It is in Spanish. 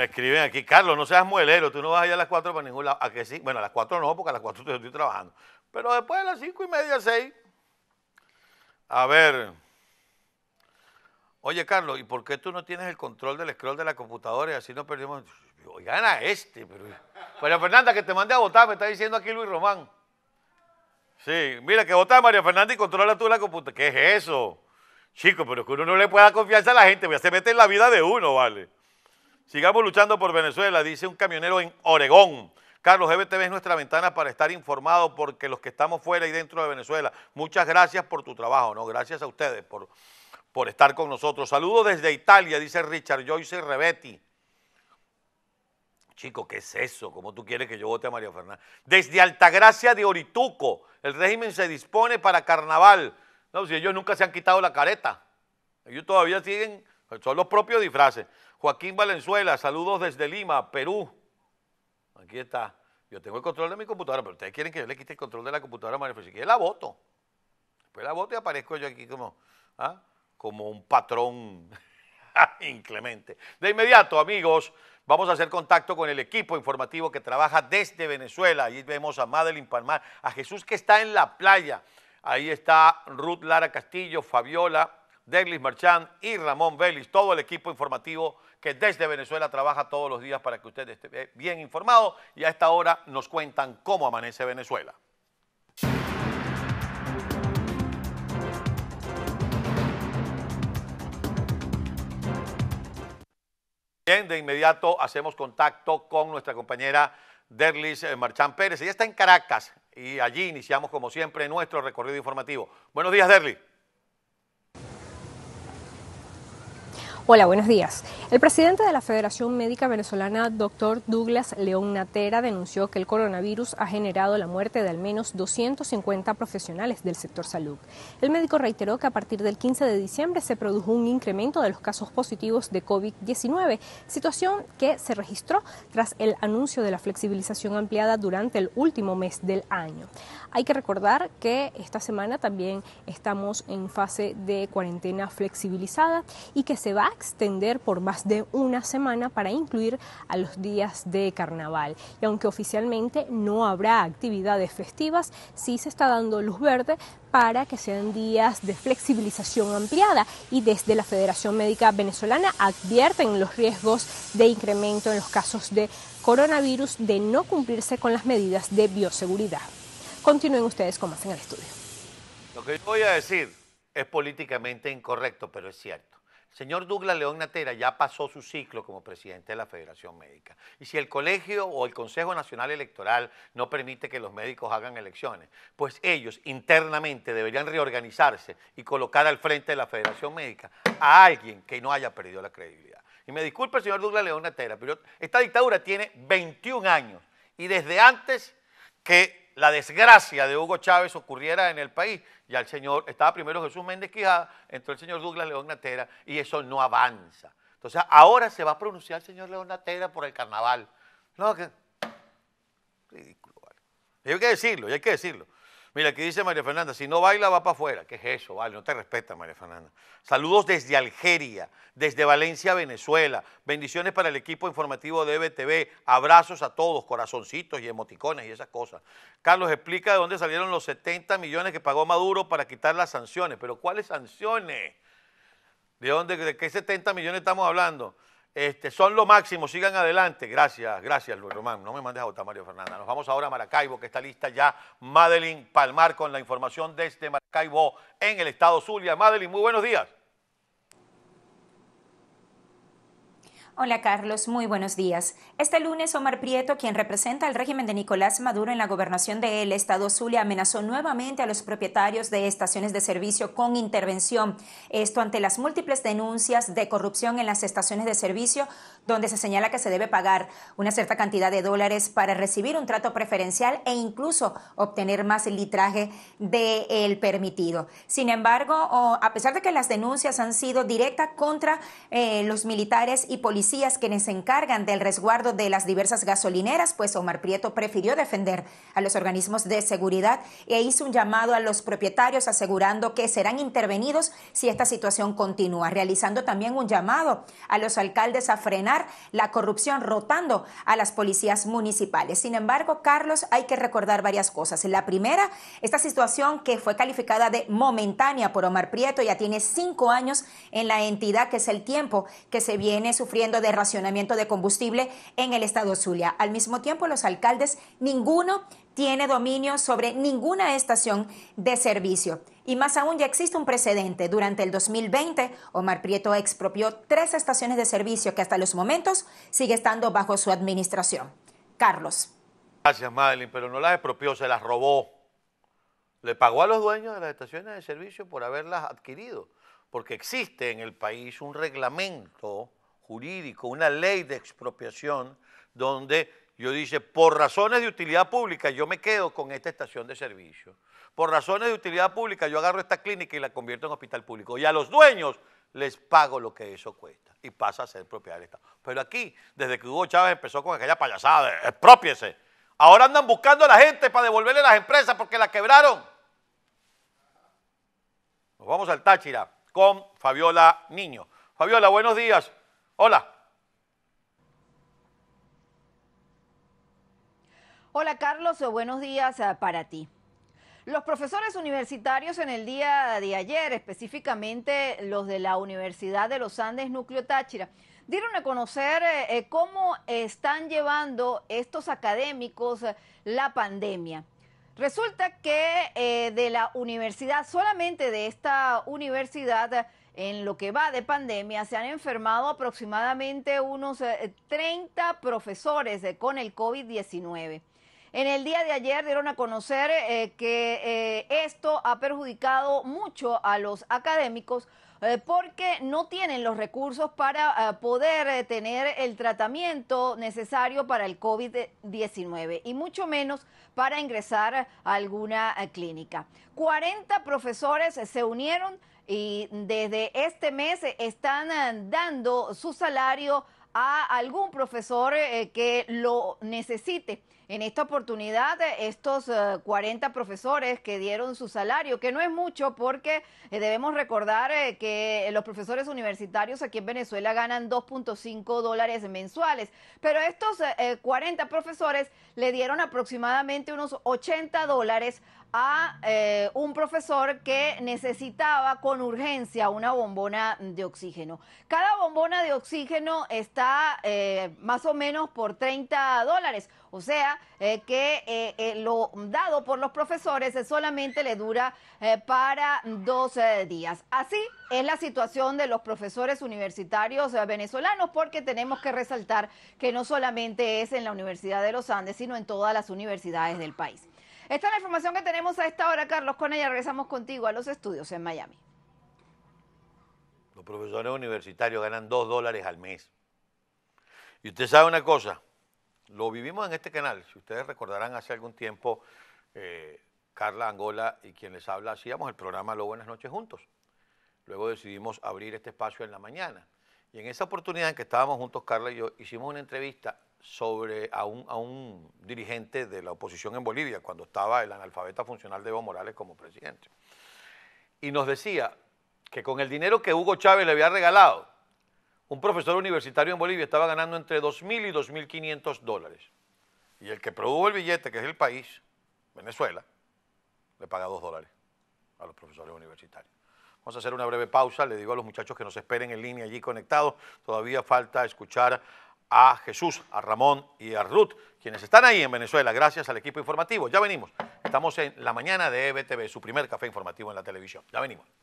Me escriben aquí, Carlos, no seas muelero, tú no vas allá a las 4 para ningún lado. ¿A que sí? Bueno, a las 4 no, porque a las 4 estoy, trabajando. Pero después de las 5 y media, 6. A ver. Oye, Carlos, ¿y por qué tú no tienes el control del scroll de la computadora y así no perdemos? Oigan a este, pero. María Fernanda, que te mande a votar, me está diciendo aquí Luis Román. Sí, mira, que vota María Fernanda y controla tú la computadora. ¿Qué es eso? Chico, pero que uno no le pueda confianza a la gente, a se mete en la vida de uno, ¿vale? Sigamos luchando por Venezuela, dice un camionero en Oregón. Carlos, EBTV es nuestra ventana para estar informado porque los que estamos fuera y dentro de Venezuela, muchas gracias por tu trabajo, ¿no? Gracias a ustedes por, por estar con nosotros. Saludos desde Italia, dice Richard Joyce Rebetti. Chico, ¿qué es eso? ¿Cómo tú quieres que yo vote a María Fernández? Desde Altagracia de Orituco, el régimen se dispone para carnaval. No, si ellos nunca se han quitado la careta. Ellos todavía siguen son los propios disfraces. Joaquín Valenzuela, saludos desde Lima, Perú. Aquí está. Yo tengo el control de mi computadora, pero ustedes quieren que yo le quite el control de la computadora a María si Y la voto. Después la voto y aparezco yo aquí como, ¿ah? como un patrón inclemente. De inmediato, amigos, vamos a hacer contacto con el equipo informativo que trabaja desde Venezuela. Ahí vemos a Madeline Palmar, a Jesús que está en la playa. Ahí está Ruth Lara Castillo, Fabiola, Derlis Marchand y Ramón Vélez, todo el equipo informativo que desde Venezuela trabaja todos los días para que usted esté eh, bien informado y a esta hora nos cuentan cómo amanece Venezuela. Bien, de inmediato hacemos contacto con nuestra compañera Derlis eh, Marchán Pérez. Ella está en Caracas y allí iniciamos como siempre nuestro recorrido informativo. Buenos días, Derlis. Hola, buenos días. El presidente de la Federación Médica Venezolana, doctor Douglas León Natera, denunció que el coronavirus ha generado la muerte de al menos 250 profesionales del sector salud. El médico reiteró que a partir del 15 de diciembre se produjo un incremento de los casos positivos de COVID-19, situación que se registró tras el anuncio de la flexibilización ampliada durante el último mes del año. Hay que recordar que esta semana también estamos en fase de cuarentena flexibilizada y que se va extender por más de una semana para incluir a los días de carnaval. Y aunque oficialmente no habrá actividades festivas, sí se está dando luz verde para que sean días de flexibilización ampliada y desde la Federación Médica Venezolana advierten los riesgos de incremento en los casos de coronavirus de no cumplirse con las medidas de bioseguridad. Continúen ustedes con más en el estudio. Lo que voy a decir es políticamente incorrecto, pero es cierto. Señor Douglas León Natera ya pasó su ciclo como presidente de la Federación Médica. Y si el colegio o el Consejo Nacional Electoral no permite que los médicos hagan elecciones, pues ellos internamente deberían reorganizarse y colocar al frente de la Federación Médica a alguien que no haya perdido la credibilidad. Y me disculpe señor Douglas León Natera, pero esta dictadura tiene 21 años y desde antes que la desgracia de Hugo Chávez ocurriera en el país. Ya el señor, estaba primero Jesús Méndez Quijada, entró el señor Douglas León Natera y eso no avanza. Entonces ahora se va a pronunciar el señor León Natera por el carnaval. No, que... Ridículo, hay que decirlo, hay que decirlo. Mira, aquí dice María Fernanda, si no baila va para afuera. ¿Qué es eso? Vale, no te respeta María Fernanda. Saludos desde Algeria, desde Valencia, Venezuela. Bendiciones para el equipo informativo de EBTV. Abrazos a todos, corazoncitos y emoticones y esas cosas. Carlos explica de dónde salieron los 70 millones que pagó Maduro para quitar las sanciones. Pero ¿cuáles sanciones? ¿De dónde, de qué 70 millones estamos hablando? Este, son lo máximo, sigan adelante. Gracias, gracias Luis Román. No me mandes a votar Mario Fernanda, Nos vamos ahora a Maracaibo, que está lista ya Madeline Palmar con la información desde Maracaibo en el estado Zulia. Madeline, muy buenos días. Hola Carlos, muy buenos días. Este lunes Omar Prieto, quien representa al régimen de Nicolás Maduro en la gobernación de Estado Zulia, amenazó nuevamente a los propietarios de estaciones de servicio con intervención. Esto ante las múltiples denuncias de corrupción en las estaciones de servicio, donde se señala que se debe pagar una cierta cantidad de dólares para recibir un trato preferencial e incluso obtener más litraje del permitido. Sin embargo, a pesar de que las denuncias han sido directas contra eh, los militares y policías, policías quienes se encargan del resguardo de las diversas gasolineras, pues Omar Prieto prefirió defender a los organismos de seguridad e hizo un llamado a los propietarios asegurando que serán intervenidos si esta situación continúa, realizando también un llamado a los alcaldes a frenar la corrupción rotando a las policías municipales. Sin embargo, Carlos, hay que recordar varias cosas. La primera, esta situación que fue calificada de momentánea por Omar Prieto ya tiene cinco años en la entidad, que es el tiempo que se viene sufriendo de racionamiento de combustible en el estado Zulia. Al mismo tiempo, los alcaldes, ninguno tiene dominio sobre ninguna estación de servicio. Y más aún ya existe un precedente. Durante el 2020, Omar Prieto expropió tres estaciones de servicio que hasta los momentos sigue estando bajo su administración. Carlos. Gracias, Madeline, pero no las expropió, se las robó. Le pagó a los dueños de las estaciones de servicio por haberlas adquirido, porque existe en el país un reglamento jurídico, una ley de expropiación, donde yo dice, por razones de utilidad pública yo me quedo con esta estación de servicio. Por razones de utilidad pública yo agarro esta clínica y la convierto en hospital público. Y a los dueños les pago lo que eso cuesta y pasa a ser propiedad del Estado. Pero aquí, desde que Hugo Chávez empezó con aquella payasada, de, expropiese. Ahora andan buscando a la gente para devolverle las empresas porque la quebraron. Nos vamos al Táchira con Fabiola Niño. Fabiola, buenos días. Hola. Hola Carlos, buenos días ah, para ti. Los profesores universitarios en el día de ayer, específicamente los de la Universidad de los Andes Núcleo Táchira, dieron a conocer eh, eh, cómo están llevando estos académicos eh, la pandemia. Resulta que eh, de la universidad, solamente de esta universidad, en lo que va de pandemia, se han enfermado aproximadamente unos 30 eh, profesores eh, con el COVID-19. En el día de ayer dieron a conocer eh, que eh, esto ha perjudicado mucho a los académicos eh, porque no tienen los recursos para poder tener el tratamiento necesario para el COVID-19 y mucho menos para ingresar a alguna clínica. 40 profesores se unieron y desde este mes están dando su salario a algún profesor que lo necesite. En esta oportunidad, eh, estos 40 eh, profesores que dieron su salario, que no es mucho porque eh, debemos recordar que los profesores universitarios aquí en Venezuela ganan 2.5 dólares mensuales, pero estos 40 profesores le dieron aproximadamente unos 80 dólares a un profesor que necesitaba con urgencia una bombona de oxígeno. Cada bombona de oxígeno está más o menos por 30 dólares, o sea, eh, que eh, eh, lo dado por los profesores solamente le dura para 12 días. Así es la situación de los profesores universitarios venezolanos porque tenemos que resaltar que no solamente es en la Universidad de los Andes, sino en todas las universidades del país. Esta es la información que tenemos a esta hora, Carlos ella Regresamos contigo a los estudios en Miami. Los profesores universitarios ganan 2 dólares al mes. Y usted sabe una cosa, lo vivimos en este canal, si ustedes recordarán hace algún tiempo, eh, Carla Angola y quien les habla, hacíamos el programa Lo Buenas Noches Juntos. Luego decidimos abrir este espacio en la mañana. Y en esa oportunidad en que estábamos juntos, Carla y yo, hicimos una entrevista sobre a un, a un dirigente de la oposición en Bolivia, cuando estaba el analfabeta funcional de Evo Morales como presidente. Y nos decía que con el dinero que Hugo Chávez le había regalado, un profesor universitario en Bolivia estaba ganando entre 2.000 y 2.500 dólares. Y el que produjo el billete, que es el país, Venezuela, le paga 2 dólares a los profesores universitarios. Vamos a hacer una breve pausa. Le digo a los muchachos que nos esperen en línea allí conectados. Todavía falta escuchar a Jesús, a Ramón y a Ruth, quienes están ahí en Venezuela, gracias al equipo informativo. Ya venimos. Estamos en la mañana de EBTV, su primer café informativo en la televisión. Ya venimos.